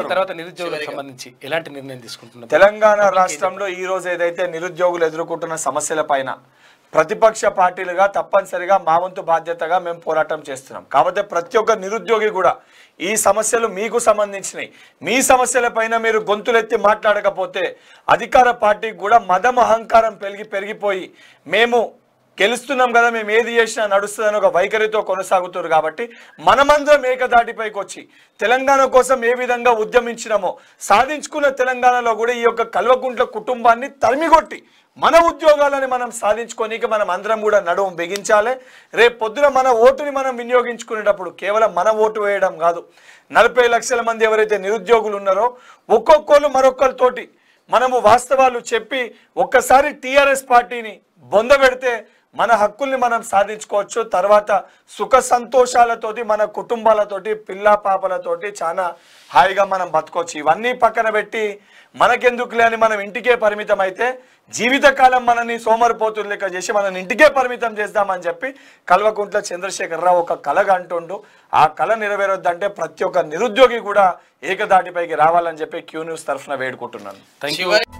సంబంధించి ఎలాంటి నిర్ణయం తీసుకుంటున్నారు తెలంగాణ రాష్ట్రంలో ఈ రోజు ఏదైతే నిరుద్యోగులు ఎదుర్కొంటున్న సమస్యల పైన ప్రతిపక్ష పార్టీలుగా తప్పనిసరిగా మా వంతు బాధ్యతగా మేము పోరాటం చేస్తున్నాం కాబట్టి ప్రతి ఒక్క నిరుద్యోగి కూడా ఈ సమస్యలు మీకు సంబంధించినవి మీ పైన మీరు గొంతులెత్తి మాట్లాడకపోతే అధికార పార్టీకి కూడా మదం అహంకారం పెరిగి పెరిగిపోయి మేము గెలుస్తున్నాం కదా మేము ఏది చేసినా నడుస్తుందని ఒక వైఖరితో కొనసాగుతారు కాబట్టి మనమందరం ఏకదాటిపైకి వచ్చి తెలంగాణ కోసం ఏ విధంగా ఉద్యమించినామో సాధించుకున్న తెలంగాణలో కూడా ఈ యొక్క కల్వకుంట్ల కుటుంబాన్ని తరిమిగొట్టి మన ఉద్యోగాలను మనం సాధించుకోనికి మనం అందరం కూడా నడుము బిగించాలి రేపు పొద్దున మన ఓటుని మనం వినియోగించుకునేటప్పుడు కేవలం మన ఓటు వేయడం కాదు నలభై లక్షల మంది ఎవరైతే నిరుద్యోగులు ఉన్నారో ఒక్కొక్కరు మరొక్కరితోటి మనము వాస్తవాలు చెప్పి ఒక్కసారి టీఆర్ఎస్ పార్టీని బొందబెడితే మన హక్కుల్ని మనం సాధించుకోవచ్చు తర్వాత సుఖ సంతోషాలతోటి మన కుటుంబాలతోటి పిల్ల పాపలతోటి చాలా హాయిగా మనం బతకొచ్చు ఇవన్నీ పక్కన పెట్టి మనకెందుకు లేని మనం ఇంటికే పరిమితం అయితే జీవితకాలం మనని సోమరిపోతులు లెక్క చేసి మనల్ని ఇంటికే పరిమితం చేద్దామని చెప్పి కల్వకుంట్ల చంద్రశేఖరరావు ఒక కళగా అంటుండు ఆ కళ నెరవేరొద్దంటే ప్రతి ఒక్క నిరుద్యోగి కూడా ఏకదాటిపైకి రావాలని చెప్పి క్యూ న్యూస్ తరఫున వేడుకుంటున్నాను థ్యాంక్